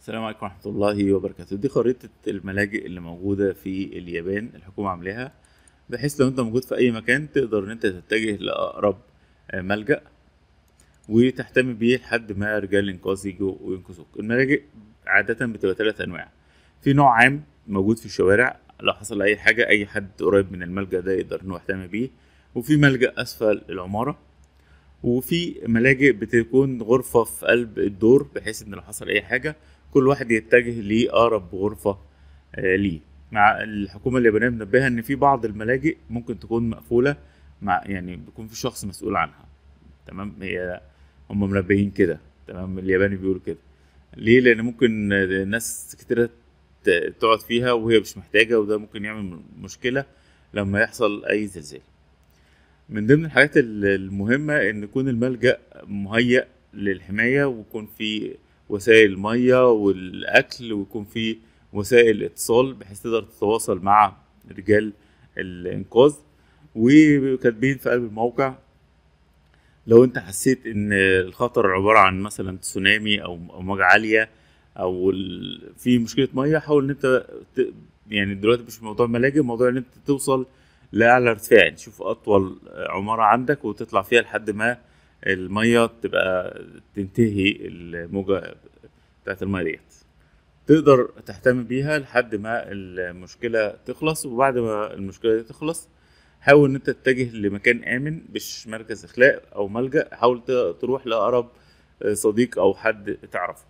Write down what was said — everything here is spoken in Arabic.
السلام عليكم ورحمة الله وبركاته دي خريطة الملاجئ اللي موجودة في اليابان الحكومة عاملاها بحيث لو انت موجود في اي مكان تقدر ان انت تتجه لأقرب آه، ملجأ وتحتمي بيه لحد ما رجال الانقاذ يجوا وينقذوك الملاجئ عادة بتبقى ثلاث انواع في نوع عام موجود في الشوارع لو حصل اي حاجة اي حد قريب من الملجأ ده يقدر انه يحتمي بيه وفي ملجأ اسفل العمارة وفي ملاجئ بتكون غرفة في قلب الدور بحيث إن لو حصل أي حاجة كل واحد يتجه لأقرب غرفة آه، ليه مع الحكومة اليابانية منبهة إن في بعض الملاجئ ممكن تكون مقفولة مع يعني بيكون في شخص مسؤول عنها تمام هي هم منبهين كده تمام الياباني بيقول كده ليه لأن ممكن ناس كتيرة تقعد فيها وهي مش محتاجة وده ممكن يعمل مشكلة لما يحصل أي زلزال من ضمن الحاجات المهمه ان يكون الملجا مهيأ للحمايه ويكون في وسائل ميه والاكل ويكون في وسائل اتصال بحيث تقدر تتواصل مع رجال الانقاذ وكاتبين في قلب الموقع لو انت حسيت ان الخطر عباره عن مثلا تسونامي او موجة عاليه او في مشكله ميه حاول ان انت يعني دلوقتي مش موضوع ملاجئ موضوع ان انت توصل لاعلى ارتفاع نشوف يعني اطول عماره عندك وتطلع فيها لحد ما الميه تبقى تنتهي الموجه بتاعت الميه ديت تقدر تهتم بيها لحد ما المشكله تخلص وبعد ما المشكله دي تخلص حاول ان انت تتجه لمكان امن مش مركز اخلاء او ملجا حاول تروح لاقرب صديق او حد تعرفه